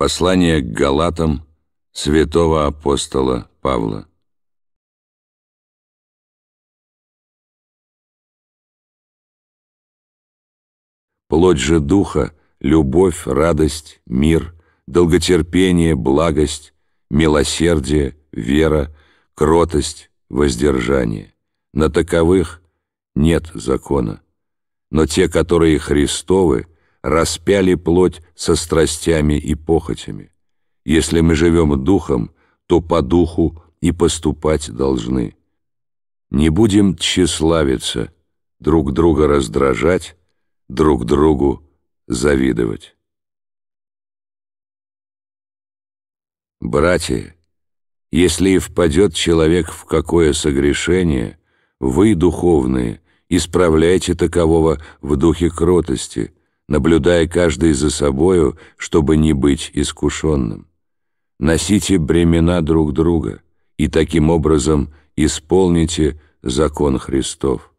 Послание к Галатам святого апостола Павла. Плоть же духа — любовь, радость, мир, долготерпение, благость, милосердие, вера, кротость, воздержание. На таковых нет закона. Но те, которые Христовы — распяли плоть со страстями и похотями. Если мы живем духом, то по духу и поступать должны. Не будем тщеславиться, друг друга раздражать, друг другу завидовать. Братья, если и впадет человек в какое согрешение, вы, духовные, исправляйте такового в духе кротости – наблюдая каждый за собою, чтобы не быть искушенным. Носите бремена друг друга и таким образом исполните закон Христов.